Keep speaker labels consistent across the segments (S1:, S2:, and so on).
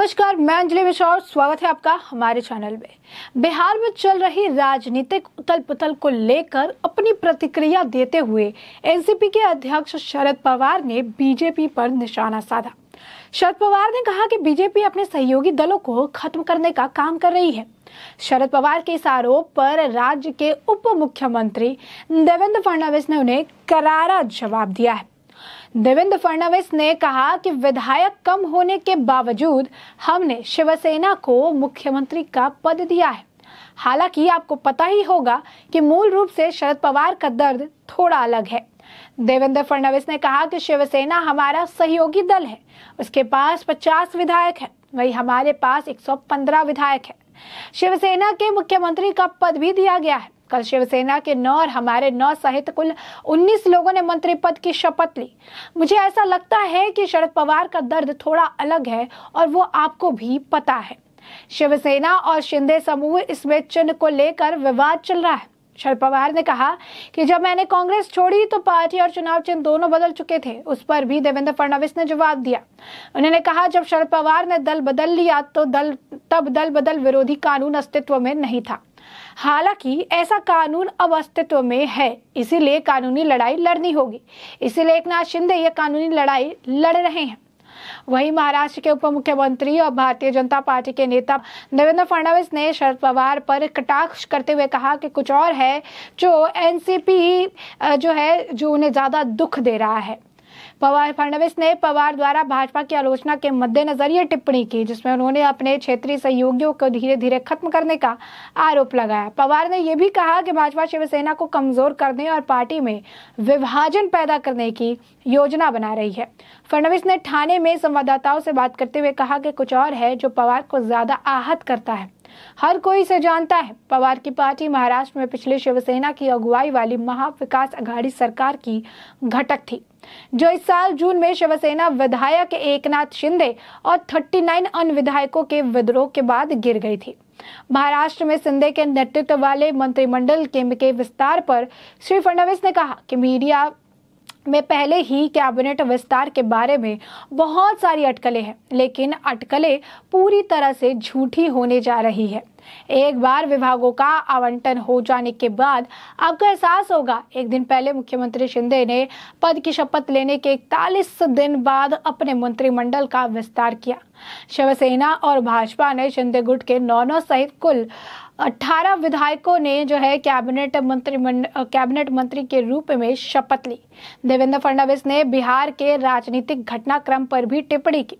S1: नमस्कार मैं अंजलि मिश्रा और स्वागत है आपका हमारे चैनल में बिहार में चल रही राजनीतिक उथल पुथल को लेकर अपनी प्रतिक्रिया देते हुए एनसीपी के अध्यक्ष शरद पवार ने बीजेपी पर निशाना साधा शरद पवार ने कहा कि बीजेपी अपने सहयोगी दलों को खत्म करने का काम कर रही है शरद पवार के इस आरोप पर राज्य के उप मुख्यमंत्री देवेंद्र फडणवीस ने उन्हें करारा जवाब दिया है देवेंद्र फडणवीस ने कहा कि विधायक कम होने के बावजूद हमने शिवसेना को मुख्यमंत्री का पद दिया है हालांकि आपको पता ही होगा कि मूल रूप से शरद पवार का दर्द थोड़ा अलग है देवेंद्र फडणवीस ने कहा कि शिवसेना हमारा सहयोगी दल है उसके पास 50 विधायक है वही हमारे पास 115 विधायक है शिवसेना के मुख्यमंत्री का पद भी दिया गया है कल शिवसेना के नौ और हमारे नौ सहित कुल 19 लोगों ने मंत्री पद की शपथ ली मुझे ऐसा लगता है कि शरद पवार का दर्द थोड़ा अलग है और वो आपको भी पता है शिवसेना और शिंदे समूह इसमें चिन्ह को लेकर विवाद चल रहा है शरद पवार ने कहा कि जब मैंने कांग्रेस छोड़ी तो पार्टी और चुनाव चिन्ह दोनों बदल चुके थे उस पर भी देवेंद्र फडणवीस ने जवाब दिया उन्होंने कहा जब शरद पवार ने दल बदल लिया तो दल तब दल बदल विरोधी कानून अस्तित्व में नहीं था हालांकि ऐसा कानून अब अस्तित्व में है इसीलिए कानूनी लड़ाई लड़नी होगी इसीलिए एक नाथ शिंदे ये कानूनी लड़ाई लड़ रहे हैं वहीं महाराष्ट्र के उप मुख्यमंत्री और भारतीय जनता पार्टी के नेता देवेंद्र फडणवीस ने शरद पवार पर कटाक्ष करते हुए कहा कि कुछ और है जो एनसीपी जो है जो उन्हें ज़्यादा दुख दे रहा है पवार फडणवीस ने पवार द्वारा भाजपा की आलोचना के मद्देनजर ये टिप्पणी की जिसमें उन्होंने अपने क्षेत्रीय सहयोगियों को धीरे धीरे खत्म करने का आरोप लगाया पवार ने यह भी कहा कि भाजपा शिवसेना को कमजोर करने और पार्टी में विभाजन पैदा करने की योजना बना रही है फडणवीस ने ठाणे में संवाददाताओं से बात करते हुए कहा कि कुछ और है जो पवार को ज्यादा आहत करता है हर कोई इसे जानता है पवार की पार्टी महाराष्ट्र में पिछले शिवसेना की अगुवाई वाली महाविकास अघाड़ी सरकार की घटक थी जो इस साल जून में शिवसेना विधायक एकनाथ शिंदे और 39 अन्य विधायकों के विद्रोह के बाद गिर गई थी महाराष्ट्र में सिंधे के नेतृत्व वाले मंत्रिमंडल के, के विस्तार पर श्री फडणवीस ने कहा कि मीडिया में पहले ही कैबिनेट विस्तार के बारे में बहुत सारी अटकलें हैं लेकिन अटकलें पूरी तरह से झूठी होने जा रही है एक बार विभागों का आवंटन हो जाने के बाद आपको एहसास होगा एक दिन पहले मुख्यमंत्री शिंदे ने पद की शपथ लेने के इकतालीस दिन बाद अपने मंत्रिमंडल का विस्तार किया शिवसेना और भाजपा ने शिंदे गुट के नौ नौ सहित कुल 18 विधायकों ने जो है कैबिनेट मंत्री कैबिनेट मंत्री के रूप में शपथ ली देवेंद्र फडणवीस ने बिहार के राजनीतिक घटनाक्रम पर भी टिप्पणी की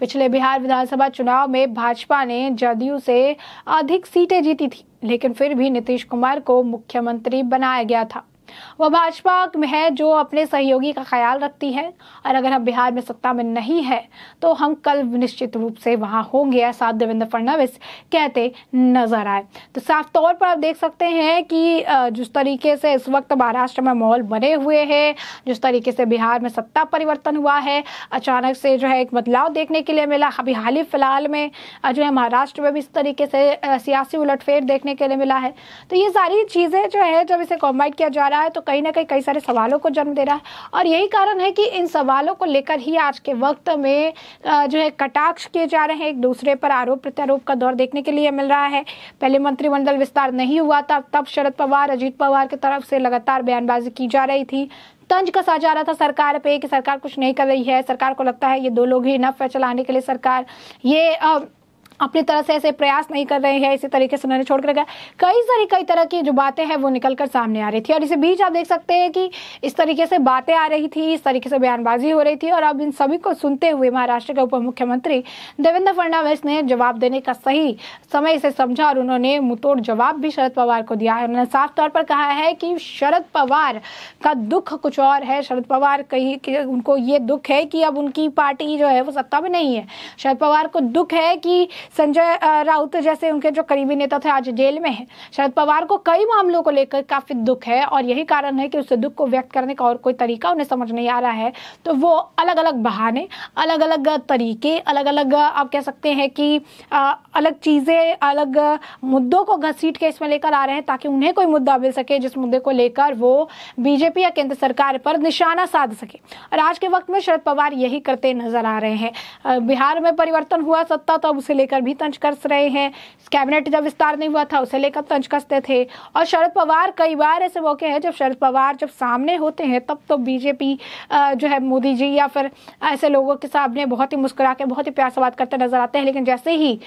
S1: पिछले बिहार विधानसभा चुनाव में भाजपा ने जदयू से अधिक सीटें जीती थी लेकिन फिर भी नीतीश कुमार को मुख्यमंत्री बनाया गया था वह भाजपा है जो अपने सहयोगी का ख्याल रखती है और अगर हम बिहार में सत्ता में नहीं है तो हम कल निश्चित रूप से वहां होंगे ऐसा देवेंद्र फडणवीस कहते नजर आए तो साफ तौर पर आप देख सकते हैं कि जिस तरीके से इस वक्त महाराष्ट्र में माहौल बने हुए हैं जिस तरीके से बिहार में सत्ता परिवर्तन हुआ है अचानक से जो है एक बदलाव देखने के लिए मिला अभी हाल ही फिलहाल में जो है महाराष्ट्र में भी इस तरीके से सियासी उलटफेर देखने के लिए मिला है तो ये सारी चीज़ें जो है जब इसे कॉम्बाइट किया जा रहा है रहा है तो कहीं ना कहीं कई सारे सवालों को जन्म दे रहा है और यही कारण है कि इन सवालों को लेकर ही आज के वक्त में जो है कटाक्ष किए जा रहे हैं एक दूसरे पर आरोप प्रत्यारोप का दौर देखने के लिए मिल रहा है पहले मंत्रिमंडल विस्तार नहीं हुआ था तब शरद पवार अजीत पवार की तरफ से लगातार बयानबाजी की जा रही थी तंज कसा जा रहा था सरकार पे कि सरकार कुछ नहीं कर रही है सरकार को लगता है ये दो लोग ही नफ है चलाने के लिए सरकार ये आ, अपनी तरह से ऐसे प्रयास नहीं कर रहे हैं इसी तरीके से उन्होंने छोड़कर कर कई सारी कई तरह की जो बातें हैं वो निकल कर सामने आ रही थी और इसी बीच आप देख सकते हैं कि इस तरीके से बातें आ रही थी इस तरीके से बयानबाजी हो रही थी और अब इन सभी को सुनते हुए महाराष्ट्र के उप मुख्यमंत्री देवेंद्र फडणवीस ने जवाब देने का सही समय से समझा और उन्होंने मुतोड़ जवाब भी शरद पवार को दिया है उन्होंने साफ तौर पर कहा है कि शरद पवार का दुख कुछ और है शरद पवार कहीं उनको ये दुख है कि अब उनकी पार्टी जो है वो सत्ता में नहीं है शरद पवार को दुख है कि संजय राउत जैसे उनके जो करीबी नेता थे आज जेल में है शरद पवार को कई मामलों को लेकर काफी दुख है और यही कारण है कि उस दुख को व्यक्त करने का और कोई तरीका उन्हें समझ नहीं आ रहा है तो वो अलग अलग बहाने अलग अलग तरीके अलग अलग आप कह सकते हैं कि अलग चीज़ें अलग मुद्दों को घसीट के इसमें लेकर आ रहे हैं ताकि उन्हें कोई मुद्दा मिल सके जिस मुद्दे को लेकर वो बीजेपी या केंद्र सरकार पर निशाना साध सके और आज के वक्त में शरद पवार यही करते नजर आ रहे हैं बिहार में परिवर्तन हुआ सत्ता तो अब उसे लेकर लेकर भी तंज कस रहे हैं कैबिनेट जब विस्तार नहीं हुआ था उसे लेकर तंज कसते थे और शरद पवार कई बार ऐसे मौके हैं जब शरद पवार जब सामने होते हैं तब तो बीजेपी जो है मोदी जी या फिर ऐसे लोगों के सामने बहुत ही मुस्कुरा के बहुत ही प्यार से बात करते नजर आते हैं लेकिन जैसे ही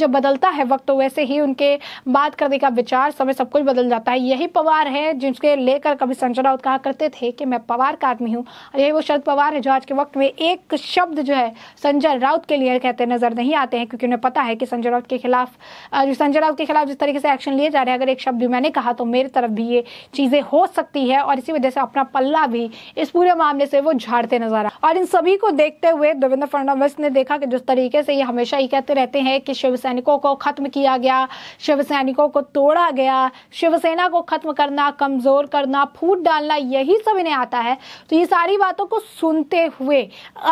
S1: जब बदलता है वक्त तो वैसे ही उनके बात करने का विचार समय सब कुछ बदल जाता है यही पवार है जिसके लेकर कभी संजय राउत कहा करते थे कि मैं पवार का आदमी हूँ यही वो शरद पवार है जो आज के वक्त में एक शब्द जो है संजय राउत के लिए कहते नजर नहीं आते हैं क्योंकि उन्हें पता पता है कि संजय राउत के खिलाफ जो संजय राउत के खिलाफ जिस तरीके से एक्शन लिए जा रहे हैं अगर एक शब्द भी मैंने कहा तो मेरी तरफ भी ये चीज़ें हो सकती है और इसी वजह से अपना पल्ला भी इस पूरे मामले से वो झाड़ते नजर आ और इन सभी को देखते हुए देवेंद्र फडणवीस ने देखा कि जिस तरीके से ये हमेशा ही कहते रहते हैं कि शिव सैनिकों को खत्म किया गया शिव सैनिकों को तोड़ा गया शिवसेना को खत्म करना कमजोर करना फूट डालना यही सब इन्हें आता है तो ये सारी बातों को सुनते हुए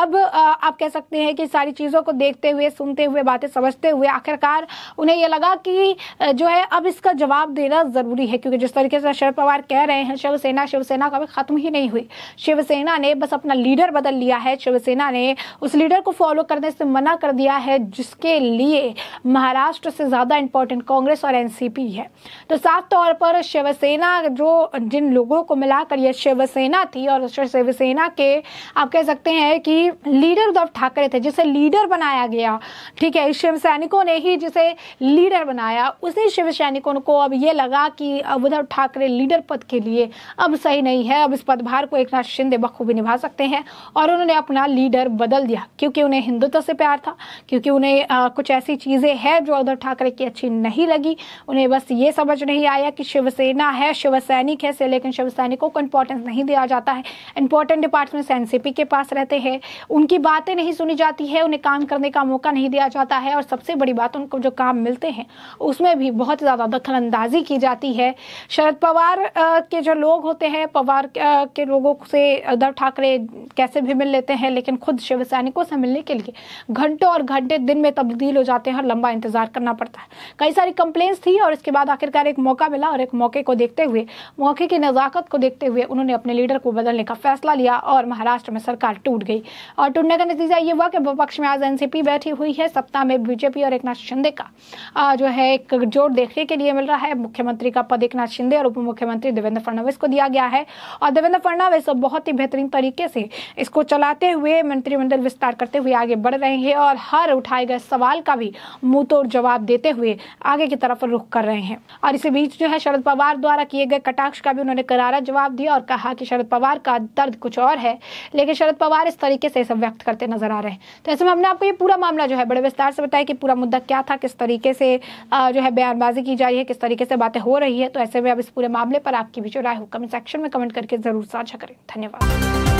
S1: अब आप कह सकते हैं कि सारी चीज़ों को देखते हुए सुनते हुए बातें समझ समझते हुए आखिरकार उन्हें यह लगा कि जो है अब इसका जवाब देना ज़रूरी है क्योंकि जिस तरीके से शरद पवार कह रहे हैं शिवसेना शिवसेना कभी ख़त्म ही नहीं हुई शिवसेना ने बस अपना लीडर बदल लिया है शिवसेना ने उस लीडर को फॉलो करने से मना कर दिया है जिसके लिए महाराष्ट्र से ज़्यादा इंपॉर्टेंट कांग्रेस और एनसीपी है तो साफ तौर पर शिवसेना जो जिन लोगों को मिलाकर यह शिवसेना थी और शिवसेना के आप कह सकते हैं कि लीडर उद्धव ठाकरे थे जिसे लीडर बनाया गया ठीक है शिवसैनिकों ने ही जिसे लीडर बनाया उसी शिव सैनिकों को अब ये लगा कि उद्धव ठाकरे लीडर पद के लिए अब सही नहीं है अब इस पदभार को एक नाथ शिंदे बखूबी निभा सकते हैं और उन्होंने अपना लीडर बदल दिया क्योंकि उन्हें हिंदुत्व से प्यार था क्योंकि उन्हें कुछ ऐसी चीज़ें हैं जो उद्धव ठाकरे की अच्छी नहीं लगी उन्हें बस ये समझ नहीं आया कि शिवसेना है शिव सैनिक है से लेकिन शिव सैनिकों को इंपॉर्टेंस नहीं दिया जाता है इंपॉर्टेंट डिपार्टमेंट्स एनसीपी के पास रहते हैं उनकी बातें नहीं सुनी जाती है उन्हें काम करने का मौका नहीं दिया जाता है और सबसे बड़ी बात उनको जो काम मिलते हैं उसमें भी बहुत ज़्यादा दखल की जाती है शरद पवार के जो लोग होते हैं पवार के लोगों से उद्धव ठाकरे कैसे भी मिल लेते हैं लेकिन खुद शिव सैनिकों से मिलने के लिए घंटों और घंटे दिन में तब्दील हो जाते हैं और लंबा इंतजार करना पड़ता है कई सारी कंप्लेंट्स थी और इसके बाद आखिरकार एक मौका मिला और एक मौके को देखते हुए मौके की नज़ाकत को देखते हुए उन्होंने अपने लीडर को बदलने का फैसला लिया और महाराष्ट्र में सरकार टूट गई और टूटने का नतीजा ये हुआ कि विपक्ष में आज एनसीपी बैठी हुई है सप्ताह में बीजेपी और एक नाथ शिंदे का जो है एक जोड़ देखने के लिए मिल रहा है मुख्यमंत्री का पद एक नाथ शिंदे और उप मुख्यमंत्री देवेंद्र फडणवीस को दिया गया है और देवेंद्र फडणवीस बहुत ही बेहतरीन तरीके से इसको चलाते हुए मंत्रिमंडल विस्तार करते हुए आगे बढ़ रहे हैं और हर उठाए गए सवाल का भी तोड़ जवाब देते हुए आगे की तरफ रुख कर रहे हैं और इसी बीच जो है शरद पवार द्वारा किए गए कटाक्ष का भी उन्होंने करारा जवाब दिया और कहा कि शरद पवार का दर्द कुछ और है लेकिन शरद पवार इस तरीके से व्यक्त करते नजर आ रहे हैं तो ऐसे में हमने आपको ये पूरा मामला जो है बड़े विस्तार से बताया कि पूरा मुद्दा क्या था किस तरीके से जो है बयानबाजी की जा रही है किस तरीके से बातें हो रही है तो ऐसे में अब इस पूरे मामले पर आपकी भी जो राय हो कमेंट सेक्शन में कमेंट करके ज़रूर साझा करें धन्यवाद